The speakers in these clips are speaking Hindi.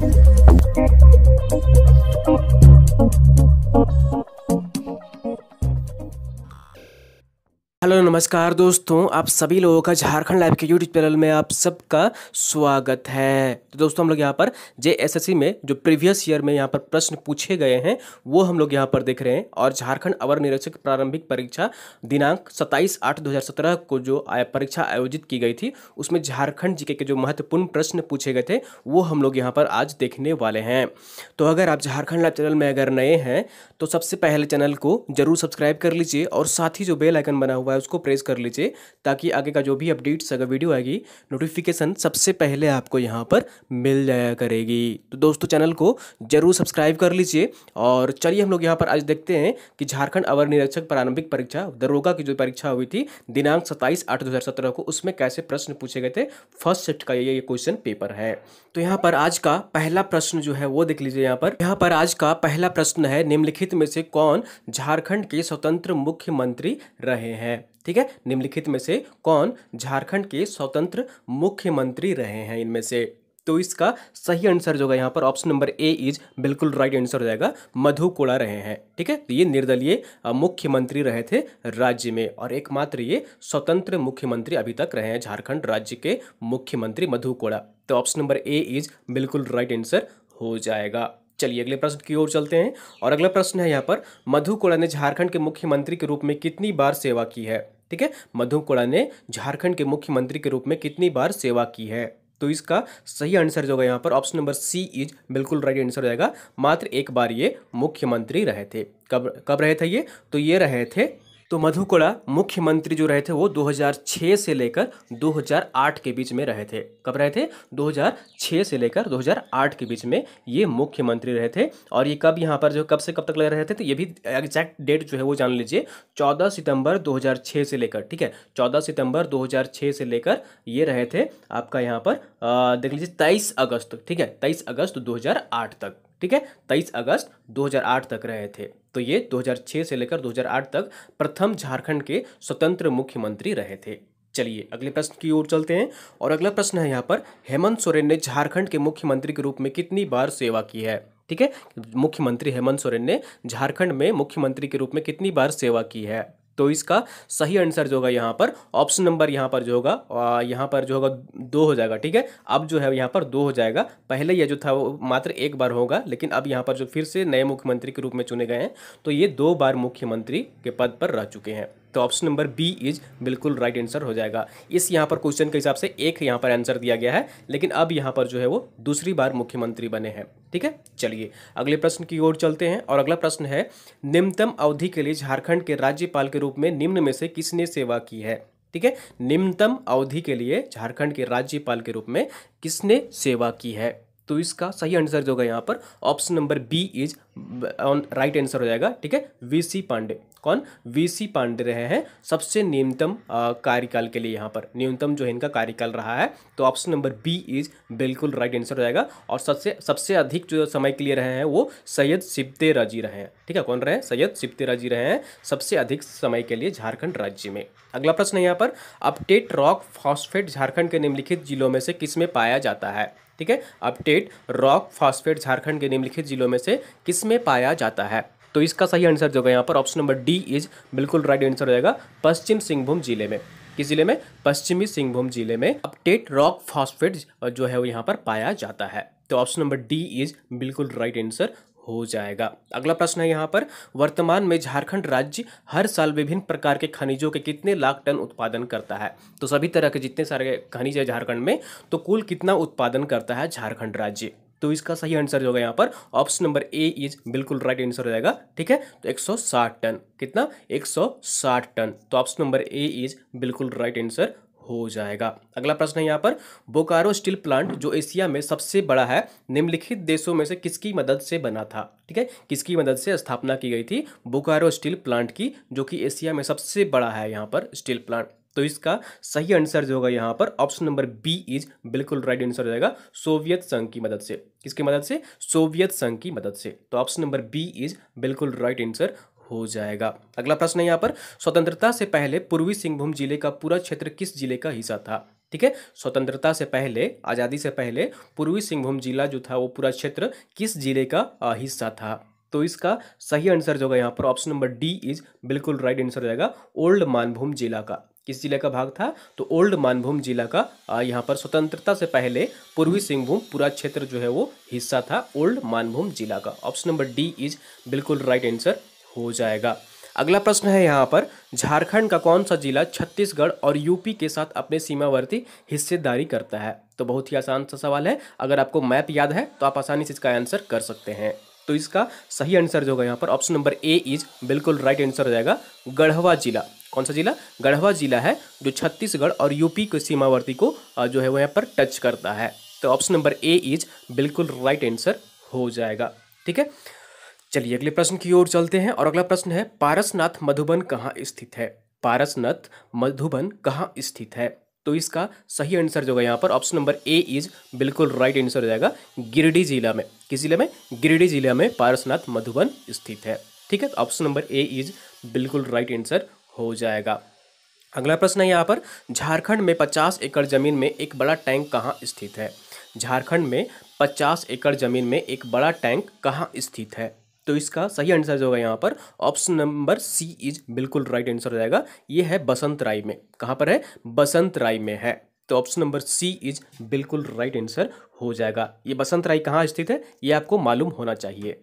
Thank you. हेलो नमस्कार दोस्तों आप सभी लोगों का झारखंड लाइव के यूट्यूब चैनल में आप सबका स्वागत है तो दोस्तों हम लोग यहाँ पर जे में जो प्रीवियस ईयर में यहाँ पर प्रश्न पूछे गए हैं वो हम लोग यहाँ पर देख रहे हैं और झारखंड अवर निरीक्षक प्रारंभिक परीक्षा दिनांक 27 आठ 2017 को जो परीक्षा आयोजित की गई थी उसमें झारखंड जी के जो महत्वपूर्ण प्रश्न पूछे गए थे वो हम लोग यहाँ पर आज देखने वाले हैं तो अगर आप झारखंड लाइव चैनल में अगर नए हैं तो सबसे पहले चैनल को जरूर सब्सक्राइब कर लीजिए और साथ ही जो बेलाइकन बना हुआ है है उसको प्रेस कर लीजिए ताकि आगे का जो भी अपडेट्स अगर वीडियो आएगी नोटिफिकेशन सबसे पहले आपको यहाँ पर मिल जाया करेगी तो दोस्तों चैनल को जरूर सब्सक्राइब कर लीजिए और चलिए हम लोग यहाँ पर आज देखते हैं कि झारखंड अवर निरीक्षक प्रारंभिक परीक्षा दरोगा की जो परीक्षा हुई थी दिनांक सत्ताईस आठ दो को उसमें कैसे प्रश्न पूछे गए थे फर्स्ट सेट का ये क्वेश्चन पेपर है तो यहाँ पर आज का पहला प्रश्न जो है वो देख लीजिए यहाँ पर यहाँ पर आज का पहला प्रश्न है निम्नलिखित में से कौन झारखंड के स्वतंत्र मुख्यमंत्री रहे हैं ठीक है निम्नलिखित में से कौन झारखंड के स्वतंत्र मुख्यमंत्री रहे हैं इनमें से तो इसका सही आंसर जो होगा यहाँ पर ऑप्शन नंबर ए इज बिल्कुल राइट आंसर हो जाएगा मधु कोड़ा रहे हैं ठीक है तो ये निर्दलीय मुख्यमंत्री रहे थे राज्य में और एकमात्र ये स्वतंत्र मुख्यमंत्री अभी तक रहे हैं झारखंड राज्य के मुख्यमंत्री मधु कोड़ा तो ऑप्शन नंबर ए इज बिल्कुल राइट आंसर हो जाएगा चलिए अगले प्रश्न की ओर चलते हैं और अगला प्रश्न है यहाँ पर मधु कोड़ा ने झारखंड के मुख्यमंत्री के रूप में कितनी बार सेवा की है ठीक है मधु कोड़ा ने झारखंड के मुख्यमंत्री के रूप में कितनी बार सेवा की है तो इसका सही आंसर जो होगा यहाँ पर ऑप्शन नंबर सी इज बिल्कुल राइट आंसर हो जाएगा मात्र एक बार ये मुख्यमंत्री रहे थे कब कब रहे थे ये तो ये रहे थे तो मधुकोड़ा मुख्यमंत्री जो रहे थे वो 2006 से लेकर 2008 के बीच में रहे थे कब रहे थे 2006 से लेकर 2008 के बीच में ये मुख्यमंत्री रहे थे और ये कब यहाँ पर जो कब से कब तक लग रहे थे तो ये भी एग्जैक्ट डेट जो है वो जान लीजिए 14 सितंबर 2006 से लेकर ठीक है 14 सितंबर 2006 से लेकर ये रहे थे आपका यहाँ पर आ, देख लीजिए तेईस अगस्त ठीक है तेईस अगस्त दो तक ठीक है तेईस अगस्त दो तक रहे थे तो ये 2006 से लेकर 2008 तक प्रथम झारखंड के स्वतंत्र मुख्यमंत्री रहे थे चलिए अगले प्रश्न की ओर चलते हैं और अगला प्रश्न है यहाँ पर हेमंत सोरेन ने झारखंड के मुख्यमंत्री के रूप में कितनी बार सेवा की है ठीक है मुख्यमंत्री हेमंत सोरेन ने झारखंड में मुख्यमंत्री के रूप में कितनी बार सेवा की है तो इसका सही आंसर जो होगा यहाँ पर ऑप्शन नंबर यहाँ पर जो होगा यहाँ पर जो होगा दो हो जाएगा ठीक है अब जो है यहाँ पर दो हो जाएगा पहले यह जो था वो मात्र एक बार होगा लेकिन अब यहाँ पर जो फिर से नए मुख्यमंत्री के रूप में चुने गए हैं तो ये दो बार मुख्यमंत्री के पद पर रह चुके हैं तो ऑप्शन नंबर बी इज बिल्कुल राइट आंसर हो जाएगा इस यहाँ पर क्वेश्चन के हिसाब से एक यहाँ पर आंसर दिया गया है लेकिन अब यहाँ पर जो है वो दूसरी बार मुख्यमंत्री बने हैं ठीक है चलिए अगले प्रश्न की ओर चलते हैं और अगला प्रश्न है निम्नतम अवधि के लिए झारखंड के राज्यपाल के रूप में निम्न में से किसने सेवा की है ठीक है निम्नतम अवधि के लिए झारखंड के राज्यपाल के रूप में किसने सेवा की है तो इसका सही आंसर जो होगा यहाँ पर option number B is on right answer हो जाएगा ठीक है वी सी पांडे कौन वी सी पांडे रहे हैं सबसे न्यूनतम कार्यकाल के लिए यहाँ पर न्यूनतम जो है इनका कार्यकाल रहा है तो ऑप्शन नंबर बी इज बिल्कुल राइट आंसर हो जाएगा और सबसे सबसे अधिक जो समय के लिए रहे हैं वो सैयद सिप्ते राजी रहे हैं ठीक है कौन रहे सैयद सिप्ते राजी रहे हैं सबसे अधिक समय के लिए झारखंड राज्य में अगला प्रश्न है यहाँ पर अपडेट रॉक फॉस्फेट झारखंड के निम्नलिखित जिलों में से किस में पाया जाता है ठीक है अपडेट रॉक फास्फेट झारखंड के निम्नलिखित जिलों में से किस में पाया जाता है तो इसका सही आंसर जो है यहाँ पर ऑप्शन नंबर डी इज बिल्कुल राइट आंसर हो जाएगा पश्चिम सिंहभूम जिले में किस जिले में पश्चिमी सिंहभूम जिले में अपडेट रॉक फास्फेट जो है वो यहाँ पर पाया जाता है तो ऑप्शन नंबर डी इज बिल्कुल राइट आंसर हो जाएगा अगला प्रश्न है यहाँ पर वर्तमान में झारखंड राज्य हर साल विभिन्न प्रकार के खनिजों के कितने लाख टन उत्पादन करता है तो सभी तरह के जितने सारे खनिज है झारखंड में तो कुल कितना उत्पादन करता है झारखंड राज्य तो इसका सही आंसर होगा यहाँ पर ऑप्शन नंबर ए इज बिल्कुल राइट आंसर हो जाएगा ठीक है तो 160 टन कितना 160 टन तो ऑप्शन नंबर ए इज बिल्कुल राइट आंसर हो जाएगा अगला प्रश्न है यहाँ पर बोकारो स्टील प्लांट जो एशिया में सबसे बड़ा है निम्नलिखित देशों में से किसकी मदद से बना था ठीक है किसकी मदद से स्थापना की गई थी बोकारो स्टील प्लांट की जो कि एशिया में सबसे बड़ा है यहाँ पर स्टील प्लांट तो इसका सही आंसर जो होगा यहाँ पर ऑप्शन नंबर बी इज बिल्कुल राइट आंसर हो जाएगा सोवियत संघ की मदद से किसकी मदद से सोवियत संघ की मदद से तो ऑप्शन नंबर बी इज बिल्कुल राइट आंसर हो जाएगा अगला प्रश्न यहाँ पर स्वतंत्रता से पहले पूर्वी सिंहभूम जिले का पूरा क्षेत्र किस जिले का हिस्सा था ठीक है स्वतंत्रता से पहले आज़ादी से पहले पूर्वी सिंहभूम जिला जो था वो पूरा क्षेत्र किस जिले का हिस्सा था तो इसका सही आंसर जो होगा यहाँ पर ऑप्शन नंबर डी इज बिल्कुल राइट आंसर जाएगा ओल्ड मानभूम जिला का किस जिले का भाग था तो ओल्ड मानभूम जिला का यहाँ पर स्वतंत्रता से पहले पूर्वी सिंहभूम पूरा क्षेत्र जो है वो हिस्सा था ओल्ड मानभूम जिला का ऑप्शन नंबर डी इज बिल्कुल राइट आंसर हो जाएगा अगला प्रश्न है यहाँ पर झारखंड का कौन सा जिला छत्तीसगढ़ और यूपी के साथ अपने सीमावर्ती हिस्सेदारी करता है तो बहुत ही आसान सा सवाल है अगर आपको मैप याद है तो आप आसानी से इसका आंसर कर सकते हैं तो इसका सही आंसर जो होगा यहाँ पर ऑप्शन नंबर ए इज बिल्कुल राइट आंसर हो जाएगा गढ़वा जिला कौन सा जिला गढ़वा जिला है जो छत्तीसगढ़ और यूपी के सीमावर्ती को जो है वो यहाँ पर टच करता है तो ऑप्शन नंबर ए इज बिल्कुल राइट आंसर हो जाएगा ठीक है चलिए अगले प्रश्न की ओर चलते हैं और अगला प्रश्न है पारसनाथ मधुबन कहाँ स्थित है पारसनाथ मधुबन कहाँ स्थित है तो इसका सही आंसर जो होगा यहाँ पर ऑप्शन नंबर ए इज बिल्कुल राइट आंसर हो जाएगा गिरिडीह जिला में किस जिले में गिरिडीह जिला में पारसनाथ मधुबन स्थित है ठीक है ऑप्शन नंबर ए इज बिल्कुल राइट आंसर हो जाएगा अगला प्रश्न है यहाँ पर झारखंड में पचास एकड़ जमीन में एक बड़ा टैंक कहाँ स्थित है झारखंड में पचास एकड़ जमीन में एक बड़ा टैंक कहाँ स्थित है तो इसका सही आंसर जो होगा यहाँ पर ऑप्शन नंबर सी इज बिल्कुल राइट आंसर हो जाएगा ये है बसंत राय में कहाँ पर है बसंत राय में है तो ऑप्शन नंबर सी इज बिल्कुल राइट आंसर हो जाएगा ये बसंत राय कहाँ स्थित है ये आपको मालूम होना चाहिए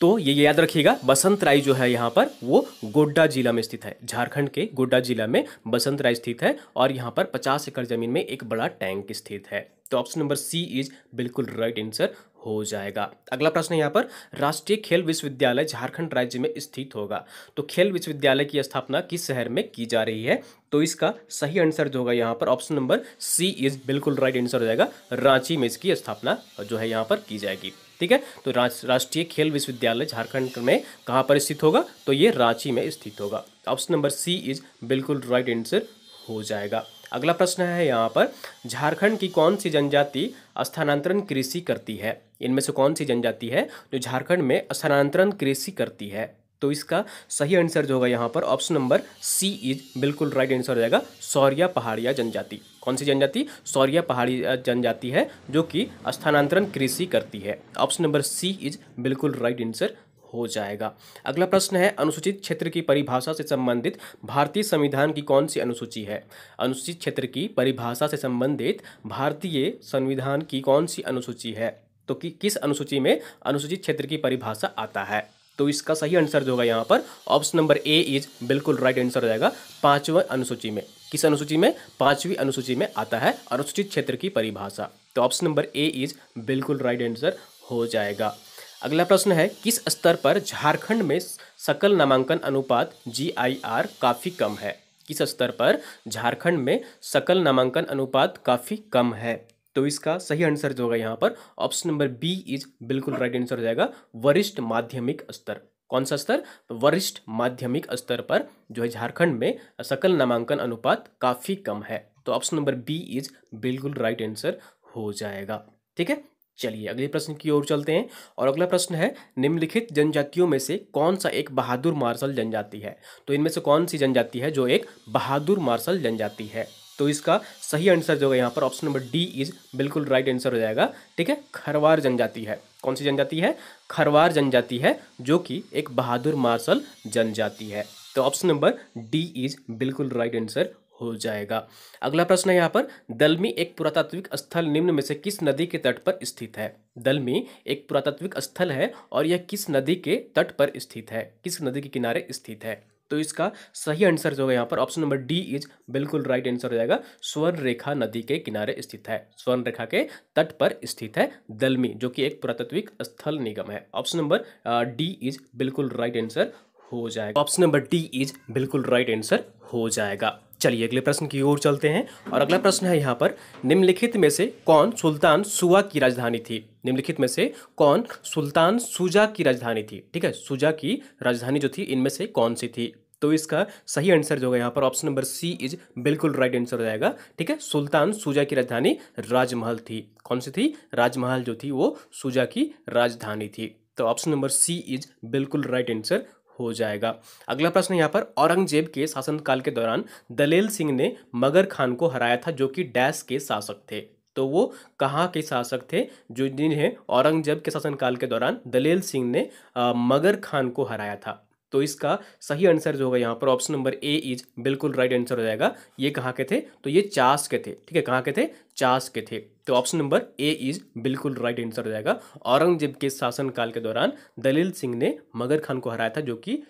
तो ये याद रखिएगा बसंत राय जो है यहाँ पर वो गोड्डा जिला में स्थित है झारखंड के गोड्डा जिला में बसंत राय स्थित है और यहाँ पर पचास एकड़ जमीन में एक बड़ा टैंक स्थित है तो ऑप्शन नंबर सी इज बिल्कुल राइट आंसर हो जाएगा अगला प्रश्न यहाँ पर राष्ट्रीय खेल विश्वविद्यालय झारखंड राज्य में स्थित होगा तो खेल विश्वविद्यालय की स्थापना किस शहर में की जा रही है तो इसका सही आंसर जो होगा यहाँ पर ऑप्शन नंबर सी इज बिल्कुल राइट आंसर हो जाएगा रांची में इसकी स्थापना जो है यहाँ पर की जाएगी ठीक है तो राष्ट्रीय खेल विश्वविद्यालय झारखंड में कहाँ पर स्थित होगा तो ये रांची में स्थित होगा ऑप्शन नंबर सी इज बिल्कुल राइट आंसर हो जाएगा अगला प्रश्न है यहाँ पर झारखंड की कौन सी जनजाति स्थानांतरण कृषि करती है इनमें से कौन सी जनजाति है जो झारखंड में स्थानांतरण कृषि करती है तो इसका सही आंसर जो होगा यहाँ पर ऑप्शन नंबर सी इज बिल्कुल राइट आंसर हो जाएगा सौरिया पहाड़िया जनजाति कौन सी जनजाति सौरिया पहाड़ी जनजाति है जो कि स्थानांतरण कृषि करती है ऑप्शन नंबर सी इज बिल्कुल राइट आंसर हो जाएगा अगला प्रश्न है अनुसूचित क्षेत्र की परिभाषा से संबंधित भारतीय संविधान की कौन सी अनुसूची है अनुसूचित क्षेत्र की परिभाषा से संबंधित भारतीय संविधान की कौन सी अनुसूची है तो कि किस अनुसूची में अनुसूचित क्षेत्र की परिभाषा आता है तो इसका सही आंसर जो होगा यहाँ पर ऑप्शन नंबर ए इज बिल्कुल राइट आंसर हो जाएगा पांचवें अनुसूची में किस अनुसूची में पांचवी अनुसूची में आता है अनुसूचित क्षेत्र की परिभाषा तो ऑप्शन नंबर ए इज बिल्कुल राइट आंसर हो जाएगा अगला प्रश्न है किस स्तर पर झारखंड में सकल नामांकन अनुपात जी काफ़ी कम है किस स्तर पर झारखंड में सकल नामांकन अनुपात काफ़ी कम है तो इसका सही आंसर जो होगा यहाँ पर ऑप्शन नंबर बी इज बिल्कुल राइट आंसर हो जाएगा वरिष्ठ माध्यमिक स्तर कौन सा स्तर तो वरिष्ठ माध्यमिक स्तर पर जो है झारखंड में सकल नामांकन अनुपात काफ़ी कम है तो ऑप्शन नंबर बी इज बिल्कुल राइट आंसर हो जाएगा ठीक है चलिए अगले प्रश्न की ओर चलते हैं और अगला प्रश्न है निम्नलिखित जनजातियों में से कौन सा एक बहादुर मार्शल जनजाति है तो इनमें से कौन सी जनजाति है जो एक बहादुर मार्शल जनजाति है तो इसका सही आंसर जो है यहाँ पर ऑप्शन नंबर डी इज बिल्कुल राइट आंसर हो जाएगा ठीक है खरवार जनजाति है कौन सी जनजाति है खरवार जनजाति है जो कि एक बहादुर मार्शल जनजाति है तो ऑप्शन नंबर डी इज बिल्कुल राइट आंसर हो जाएगा अगला प्रश्न है यहाँ पर दलमी एक पुरातात्विक स्थल निम्न में से किस नदी के तट पर स्थित है दलमी एक पुरातात्विक स्थल है और यह किस नदी के तट पर स्थित है किस नदी के किनारे स्थित है तो इसका सही आंसर जो है यहाँ पर ऑप्शन नंबर डी इज बिल्कुल राइट आंसर हो जाएगा स्वर्ण रेखा नदी के किनारे स्थित है स्वर्ण रेखा के तट पर स्थित है दलमी जो कि एक पुरातत्विक स्थल निगम है ऑप्शन नंबर डी इज बिल्कुल राइट आंसर हो जाएगा ऑप्शन नंबर डी इज बिल्कुल राइट आंसर हो जाएगा चलिए अगले प्रश्न की ओर चलते हैं और अगला प्रश्न है यहाँ पर निम्नलिखित में से कौन सुल्तान सुवा की राजधानी थी निम्नलिखित में से कौन सुल्तान सुजा की राजधानी थी ठीक है सुजा की राजधानी जो थी इनमें से कौन सी थी तो इसका सही आंसर जो होगा यहाँ पर ऑप्शन नंबर सी इज बिल्कुल राइट आंसर हो जाएगा ठीक है सुल्तान सूजा की राजधानी राजमहल थी कौन सी थी राजमहल जो थी वो सूजा की राजधानी थी तो ऑप्शन नंबर सी इज बिल्कुल राइट आंसर हो जाएगा अगला प्रश्न यहाँ पर औरंगजेब के शासनकाल के दौरान दलेल सिंह ने मगर खान को हराया था जो कि डैश के शासक थे तो वो कहाँ के शासक थे जो जिन्हें औरंगजेब के शासनकाल के दौरान दलेल सिंह ने मगर खान को हराया था तो इसका सही आंसर जो होगा यहाँ पर ऑप्शन नंबर ए इज बिल्कुल राइट आंसर हो जाएगा ये कहाँ के थे तो ये चास के थे ठीक है कहाँ के थे चास के थे तो ऑप्शन नंबर ए इज बिल्कुल राइट आंसर हो जाएगा औरंगजेब के शासनकाल के दौरान दलील सिंह ने मगर खान को हराया था जो कि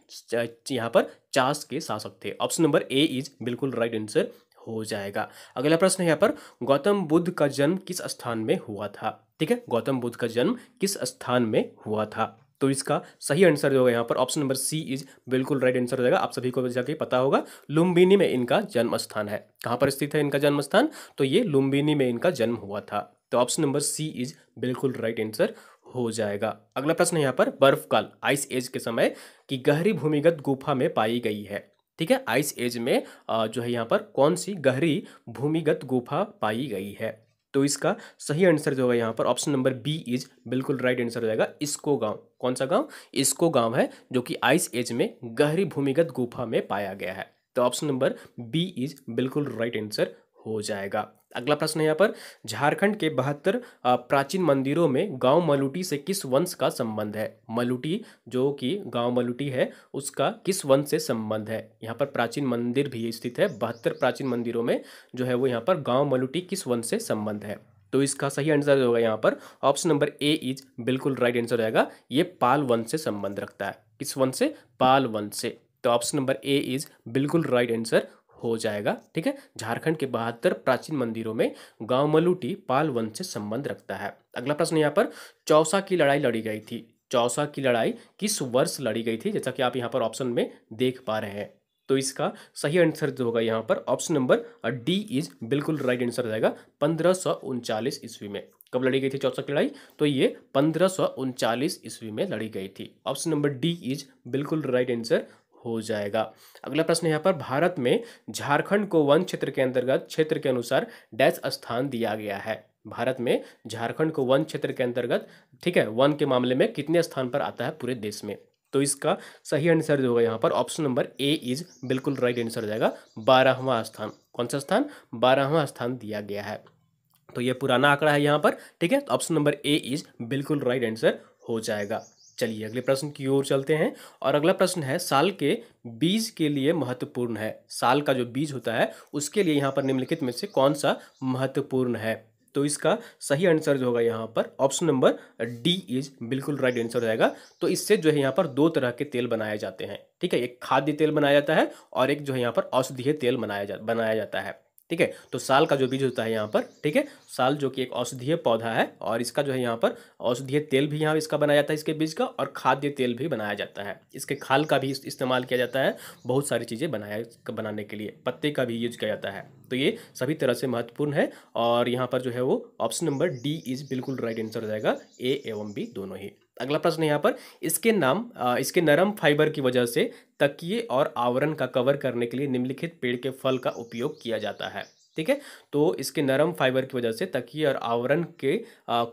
यहाँ पर चास के शासक थे ऑप्शन नंबर ए इज बिल्कुल राइट आंसर हो जाएगा अगला प्रश्न है यहाँ पर गौतम बुद्ध का जन्म किस स्थान में हुआ था ठीक है गौतम बुद्ध का जन्म किस स्थान में हुआ था तो इसका सही आंसर जो होगा यहाँ पर ऑप्शन नंबर सी इज बिल्कुल राइट आंसर हो जाएगा आप सभी को जाके पता होगा लुम्बिनी में इनका जन्म स्थान है कहाँ पर स्थित है इनका जन्म स्थान तो ये लुम्बिनी में इनका जन्म हुआ था तो ऑप्शन नंबर सी इज बिल्कुल राइट आंसर हो जाएगा अगला प्रश्न यहाँ पर बर्फकाल आइस एज के समय की गहरी भूमिगत गुफा में पाई गई है ठीक है आइस एज में जो है यहाँ पर कौन सी गहरी भूमिगत गुफा पाई गई है तो इसका सही आंसर जो होगा यहाँ पर ऑप्शन नंबर बी इज बिल्कुल राइट आंसर हो जाएगा इसको गांव कौन सा गांव इसको गांव है जो कि आइस एज में गहरी भूमिगत गुफा में पाया गया है तो ऑप्शन नंबर बी इज बिल्कुल राइट आंसर हो जाएगा अगला प्रश्न है यहाँ पर झारखंड के बहत्तर प्राचीन मंदिरों में गांव मलुटी से किस वंश का संबंध है मलुटी जो कि गांव मलुटी है उसका किस वंश से संबंध है यहाँ पर प्राचीन मंदिर भी स्थित है बहत्तर प्राचीन मंदिरों में जो है वो यहाँ पर गांव मलुटी किस वंश से संबंध है तो इसका सही आंसर होगा यहाँ पर ऑप्शन नंबर ए इज बिल्कुल राइट आंसर रहेगा ये पाल वंश से संबंध रखता है किस वंश से पाल वंश से तो ऑप्शन नंबर ए इज बिल्कुल राइट आंसर हो जाएगा ठीक है झारखंड के बहत्तर प्राचीन मंदिरों में गांव मलूटी पाल वंश से संबंध रखता है अगला प्रश्न यहाँ पर चौसा की लड़ाई लड़ी गई थी चौसा की लड़ाई किस वर्ष लड़ी गई थी जैसा कि आप यहाँ पर ऑप्शन में देख पा रहे हैं तो इसका सही आंसर जो होगा यहाँ पर ऑप्शन नंबर डी इज बिल्कुल राइट आंसर रहेगा पंद्रह सौ उनचालीस ईस्वी में कब लड़ी गई थी चौथा की लड़ाई तो ये पंद्रह सौ उनचालीस ईस्वी में लड़ी गई थी ऑप्शन नंबर डी इज बिल्कुल राइट आंसर हो जाएगा अगला प्रश्न यहाँ पर भारत में झारखंड को वन क्षेत्र के अंतर्गत क्षेत्र के अनुसार डैश स्थान दिया गया है भारत में झारखंड को वन क्षेत्र के अंतर्गत ठीक है वन के मामले में कितने स्थान पर आता है पूरे देश में तो इसका सही आंसर जो होगा यहाँ पर ऑप्शन नंबर ए इज बिल्कुल राइट आंसर हो जाएगा बारहवां स्थान कौन सा स्थान बारहवा स्थान दिया गया है तो ये पुराना आंकड़ा है यहाँ पर ठीक है तो ऑप्शन नंबर ए इज बिल्कुल राइट आंसर हो जाएगा चलिए अगले प्रश्न की ओर चलते हैं और अगला प्रश्न है साल के बीज के लिए महत्वपूर्ण है साल का जो बीज होता है उसके लिए यहाँ पर निम्नलिखित में से कौन सा महत्वपूर्ण है तो इसका सही आंसर जो होगा यहाँ पर ऑप्शन नंबर डी इज बिल्कुल राइट आंसर रहेगा तो इससे जो है यहाँ पर दो तरह के तेल बनाए जाते हैं ठीक है एक खाद्य तेल बनाया जाता है और एक जो है यहाँ पर औषधीय तेल बनाया जा बनाया जाता है ठीक है तो साल का जो बीज होता है यहाँ पर ठीक है साल जो कि एक औषधीय पौधा है और इसका जो है यहाँ पर औषधीय तेल भी यहाँ इसका बनाया जाता है इसके बीज का और खाद्य तेल भी बनाया जाता है इसके खाल का भी इस्तेमाल किया जाता है बहुत सारी चीज़ें बनाया बनाने के लिए पत्ते का भी यूज किया जाता है तो ये सभी तरह से महत्वपूर्ण है और यहाँ पर जो है वो ऑप्शन नंबर डी इज़ बिल्कुल राइट आंसर हो जाएगा ए एवं बी दोनों ही अगला प्रश्न यहाँ पर इसके नाम इसके नरम फाइबर की वजह से तकिए और आवरण का कवर करने के लिए निम्नलिखित पेड़ के फल का उपयोग किया जाता है ठीक है तो इसके नरम फाइबर की वजह से तकिए और आवरण के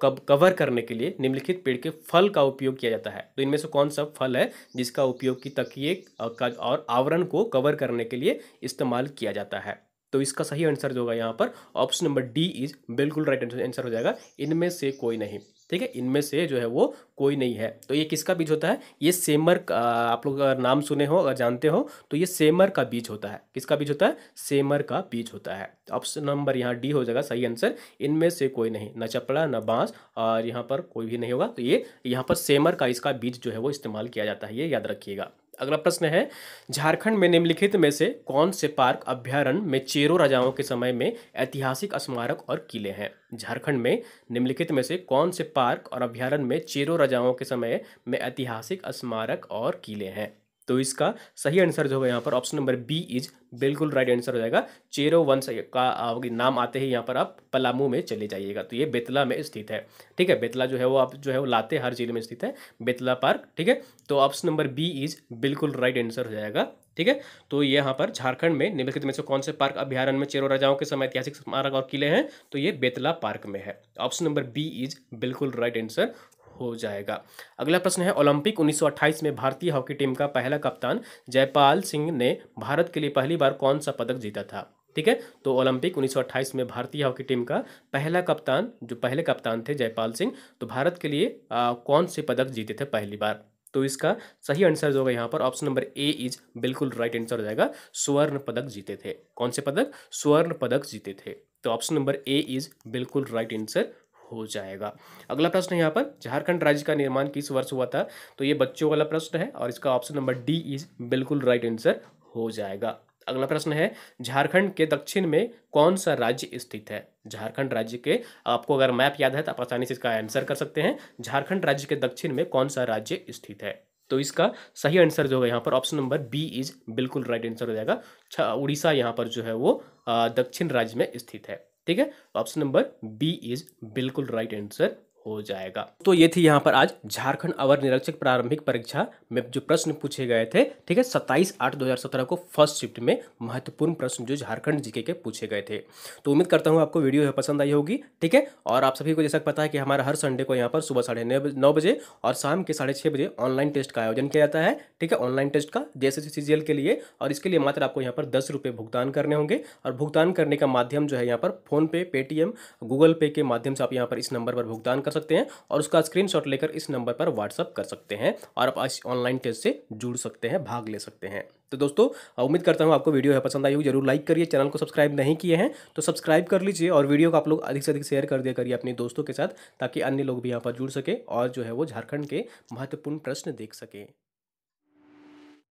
कब कवर करने के लिए निम्नलिखित पेड़ के फल का उपयोग किया जाता है तो इनमें से कौन सा फल है जिसका उपयोग की तकिए का और आवरण को कवर करने के लिए इस्तेमाल किया जाता है तो इसका सही आंसर जो होगा यहाँ पर ऑप्शन नंबर डी इज बिल्कुल राइट आंसर हो जाएगा इनमें से कोई नहीं ठीक है इनमें से जो है वो कोई नहीं है तो ये किसका बीज होता है ये सेमर का आप लोग अगर नाम सुने हो अगर जानते हो तो ये सेमर का बीज होता है किसका बीज होता है सेमर का बीज होता है ऑप्शन नंबर यहाँ डी हो जाएगा सही आंसर इनमें से कोई नहीं ना चपड़ा न बांस और यहाँ पर कोई भी नहीं होगा तो ये यहाँ पर सेमर का इसका बीज जो है वो इस्तेमाल किया जाता है ये याद रखिएगा अगला प्रश्न है झारखंड में निम्नलिखित में से कौन से पार्क अभ्यारण्य में चेरो राजाओं के समय में ऐतिहासिक स्मारक और किले हैं झारखंड में निम्नलिखित में से कौन से पार्क और अभ्यारण्य में चेरो राजाओं के समय में ऐतिहासिक स्मारक और किले हैं तो इसका सही आंसर जो होगा यहाँ पर ऑप्शन नंबर बी इज बिल्कुल राइट आंसर हो जाएगा चेरो वंश का नाम आते ही यहाँ पर आप पलामू में चले जाइएगा तो ये बेतला में स्थित है ठीक है बेतला जो है वो आप जो है वो लाते हर जिले में स्थित है बेतला पार्क ठीक है तो ऑप्शन नंबर बी इज बिल्कुल राइट आंसर हो जाएगा ठीक है तो ये यहाँ पर झारखंड में निम्नलिखित में से कौन से पार्क अभ्यारण में चेरो राजाओं के समय ऐतिहासिक स्मारक और किले हैं तो ये बेतला पार्क में है ऑप्शन नंबर बी इज बिल्कुल राइट आंसर हो जाएगा अगला प्रश्न है ओलंपिक 1928 में भारतीय हॉकी टीम का पहला कप्तान जयपाल सिंह ने भारत के लिए पहली बार कौन सा पदक जीता था ठीक है तो ओलंपिक 1928 में भारतीय हॉकी टीम का पहला कप्तान जो पहले कप्तान थे जयपाल सिंह तो भारत के लिए आ, कौन से पदक जीते थे पहली बार तो इसका सही आंसर जो होगा यहाँ पर ऑप्शन नंबर ए इज बिल्कुल राइट आंसर हो जाएगा स्वर्ण पदक जीते थे कौन से पदक स्वर्ण पदक जीते थे तो ऑप्शन नंबर ए इज बिल्कुल राइट आंसर हो जाएगा अगला प्रश्न यहाँ पर झारखंड राज्य का निर्माण किस वर्ष हुआ था तो ये बच्चों वाला प्रश्न है और इसका ऑप्शन नंबर डी इज बिल्कुल राइट आंसर हो जाएगा अगला प्रश्न है झारखंड के दक्षिण में कौन सा राज्य स्थित है झारखंड राज्य के आपको अगर मैप याद है तो आप आसानी से इसका आंसर कर सकते हैं झारखंड राज्य के दक्षिण में कौन सा राज्य स्थित है तो इसका सही आंसर जो होगा यहाँ पर ऑप्शन नंबर बी इज बिल्कुल राइट आंसर हो जाएगा उड़ीसा यहाँ पर जो है वो दक्षिण राज्य में स्थित है ठीक है ऑप्शन नंबर बी इज बिल्कुल राइट आंसर हो जाएगा तो ये थी यहाँ पर आज झारखंड अवर निरीक्षक प्रारंभिक परीक्षा में जो प्रश्न पूछे गए थे ठीक है सत्ताईस आठ 2017 को फर्स्ट शिफ्ट में महत्वपूर्ण प्रश्न जो झारखंड जीके के पूछे गए थे तो उम्मीद करता हूँ आपको वीडियो पसंद आई होगी ठीक है और आप सभी को जैसा पता है कि हमारा हर संडे को यहाँ पर सुबह साढ़े नौ बजे और शाम के साढ़े छः बजे ऑनलाइन टेस्ट का आयोजन किया जाता है ठीक है ऑनलाइन टेस्ट का जैसे सीजीएल के लिए और इसके लिए मात्र आपको यहाँ पर दस रुपये भुगतान करने होंगे और भुगतान करने का माध्यम जो है यहाँ पर फोनपे पेटीएम गूगल पे के माध्यम से आप यहाँ पर इस नंबर पर भुगतान कर सकते हैं और उसका स्क्रीन लेकर इस नंबर पर व्हाट्सअप कर सकते हैं और आप ऑनलाइन टेस्ट से जुड़ सकते हैं भाग ले सकते हैं तो दोस्तों उम्मीद करता हूँ आपको वीडियो है पसंद आई होगी जरूर लाइक करिए चैनल को सब्सक्राइब नहीं किए हैं तो सब्सक्राइब कर लीजिए और वीडियो को आप लोग अधिक से अधिक शेयर कर दिया करिए अपने दोस्तों के साथ ताकि अन्य लोग भी यहाँ पर जुड़ सके और जो है वो झारखंड के महत्वपूर्ण प्रश्न देख सकें